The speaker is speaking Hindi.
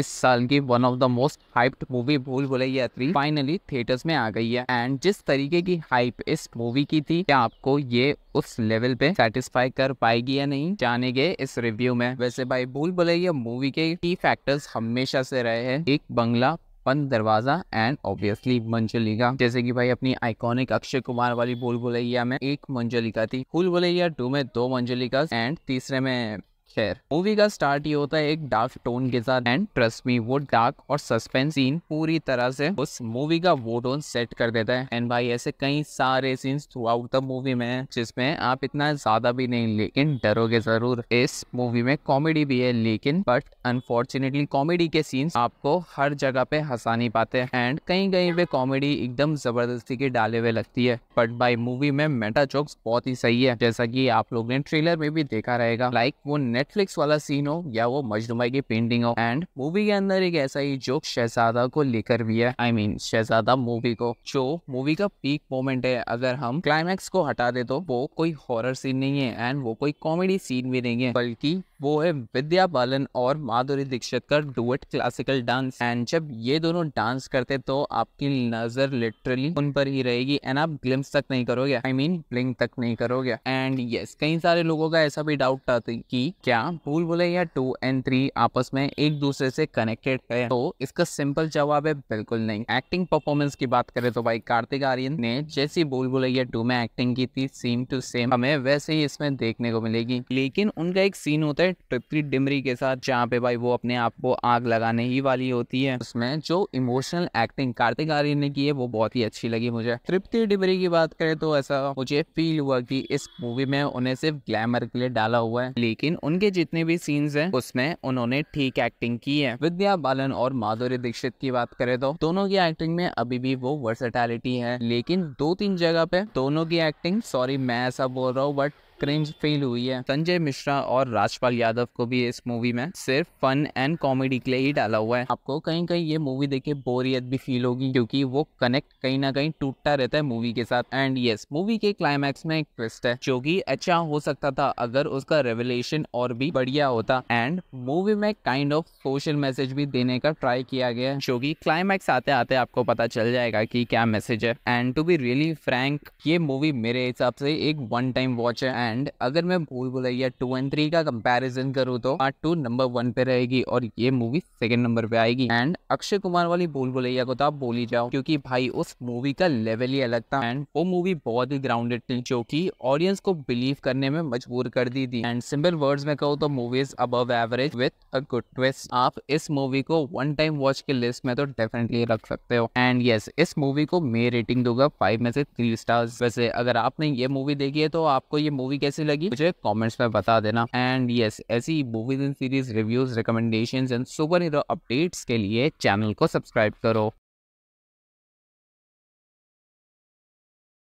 इस साल की one of the most hyped movie Bhool Bhulaiyaa three finally theatres में आ गई है एंड जिस तरीके की हाइप इस मूवी की थी क्या आपको ये उस लेवल पे सेटिस्फाई कर पाएगी या नहीं जानेंगे इस रिव्यू में वैसे भाई भूल भुलैया मूवी के की फैक्टर्स हमेशा से रहे हैं एक बंगला पन दरवाजा एंड ऑब्वियसली मंजलिका जैसे कि भाई अपनी आइकॉनिक अक्षय कुमार वाली भूल भुलैया में एक मंजलिका थी भूल भुलैया टू में दो मंजलिका एंड तीसरे में खैर मूवी का स्टार्ट ही होता है एक डार्क टोन के साथ एंड ट्रस्ट मी वो डार्क और सस्पेंस सीन पूरी तरह से उस मूवी का वो टोन सेट कर देता है एंड भाई ऐसे कई सारे scenes throughout the movie में है जिसमें आप इतना ज्यादा भी नहीं लेकिन डरोगे जरूर इस मूवी में कॉमेडी भी है लेकिन बट अनफॉर्चुनेटली कॉमेडी के सीन्स आपको हर जगह पे हंसा नहीं पाते एंड कहीं कहीं पे कॉमेडी एकदम जबरदस्ती के डाले हुए लगती है बट भाई मूवी में मेटा जोक्स बहुत ही सही है जैसा की आप लोग ने ट्रेलर में भी देखा रहेगा लाइक like, वो नेटफ्लिक्स वाला सीन हो या वो मजनुमाई की पेंटिंग हो एंड मूवी के अंदर एक ऐसा ही जोक शहजादा को लेकर भी है I I mean mean, Shehzada movie को जो मूवी का पीक मोमेंट है अगर हम क्लाइमैक्स को हटा दे तो वो कोई हॉरर सीन नहीं है एंड वो कोई कॉमेडी सीन भी नहीं है बल्कि वो है विद्या बालन और माधुरी दीक्षित का डुएट क्लासिकल डांस एंड जब ये दोनों डांस करते तो आपकी नजर लिटरली उन पर ही रहेगी एंड आप ग्लिम्स तक नहीं करोगे आई मीन ब्लिंक तक नहीं करोगे एंड यस yes, कई सारे लोगों का ऐसा भी डाउट था कि क्या भूल बोले या टू एंड थ्री आपस में एक दूसरे से कनेक्टेड है तो इसका सिंपल जवाब है बिल्कुल नहीं एक्टिंग परफॉर्मेंस की बात करें तो भाई कार्तिक आर्यन ने जैसी भूल भुलैया टू में एक्टिंग की थी सेम टू सेम हमें वैसे ही इसमें देखने को मिलेगी लेकिन उनका एक सीन होता है है ट्रिपरी डिमरी के साथ जहाँ पे भाई वो अपने आप को आग लगाने ही वाली होती है उसमें जो इमोशनल एक्टिंग कार्तिक आर्यन ने की है वो बहुत ही अच्छी लगी मुझे तृप्ति डिमरी की बात करें तो ऐसा मुझे फील हुआ कि इस मूवी में उन्हें सिर्फ ग्लैमर के लिए डाला हुआ है लेकिन उनके जितने भी सीन्स हैं उसमें उन्होंने ठीक एक्टिंग की है विद्या बालन और माधुरी दीक्षित की बात करें तो दोनों की एक्टिंग में अभी भी वो वर्सेटैलिटी है लेकिन दो तीन जगह पे दोनों की एक्टिंग सॉरी मैं ऐसा बोल रहा हूँ बट क्रेम्स फेल हुई है संजय मिश्रा और राजपाल यादव को भी इस मूवी में सिर्फ फन एंड कॉमेडी के लिए ही डाला हुआ है आपको कहीं कहीं ये मूवी देख के बोरियत भी फील होगी क्योंकि वो कनेक्ट कहीं ना कहीं टूटता रहता है मूवी के साथ एंड यस मूवी के क्लाइमैक्स में एक ट्विस्ट है जो की अच्छा हो सकता था अगर उसका रेवलेशन और भी बढ़िया होता एंड मूवी में काइंड ऑफ सोशल मैसेज भी देने का ट्राई किया गया जो की क्लाइमैक्स आते आते आपको पता चल जाएगा की क्या मैसेज है and to be really frank ये मूवी मेरे हिसाब से एक वन टाइम वॉच है एंड अगर मैं Bhool Bhulaiyaa two and three का कंपैरिजन करूँ तो पार्ट टू नंबर वन पे रहेगी और ये मूवी सेकंड नंबर पे आएगी एंड अक्षय कुमार वाली भूल भुलैया को तो आप बोली ही जाओ क्योंकि भाई उस मूवी का लेवल ही अलग था एंड वो मूवी बहुत ही ग्राउंडेड थी जो की ऑडियंस को बिलीव करने में मजबूर कर दी थी एंड सिंपल वर्ड में कहूँ तो मूवीज अब average with a good twist आप इस मूवी को वन टाइम वॉच की लिस्ट में तो डेफिनेटली रख सकते हो एंड यस इस मूवी को मैं रेटिंग दूंगा फाइव में से थ्री स्टार्स वैसे अगर आपने ये मूवी देखी है तो आपको ये मूवी कैसी लगी मुझे कॉमेंट्स में बता देना एंड यस ऐसी movies and series reviews recommendation and super hero updates के लिए चैनल को सब्सक्राइब करो